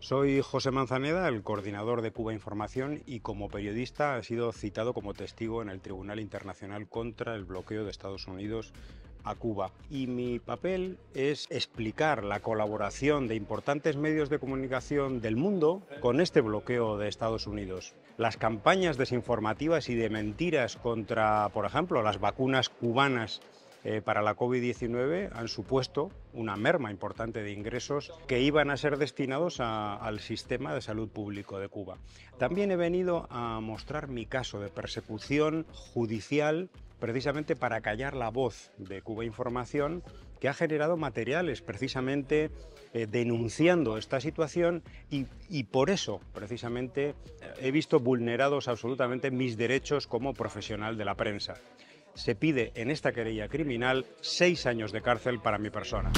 Soy José Manzaneda, el coordinador de Cuba Información y como periodista he sido citado como testigo en el Tribunal Internacional contra el bloqueo de Estados Unidos a Cuba. Y mi papel es explicar la colaboración de importantes medios de comunicación del mundo con este bloqueo de Estados Unidos. Las campañas desinformativas y de mentiras contra, por ejemplo, las vacunas cubanas eh, para la COVID-19 han supuesto una merma importante de ingresos que iban a ser destinados al sistema de salud público de Cuba. También he venido a mostrar mi caso de persecución judicial precisamente para callar la voz de Cuba Información, que ha generado materiales precisamente eh, denunciando esta situación y, por eso precisamente eh, he visto vulnerados absolutamente mis derechos como profesional de la prensa se pide en esta querella criminal seis años de cárcel para mi persona.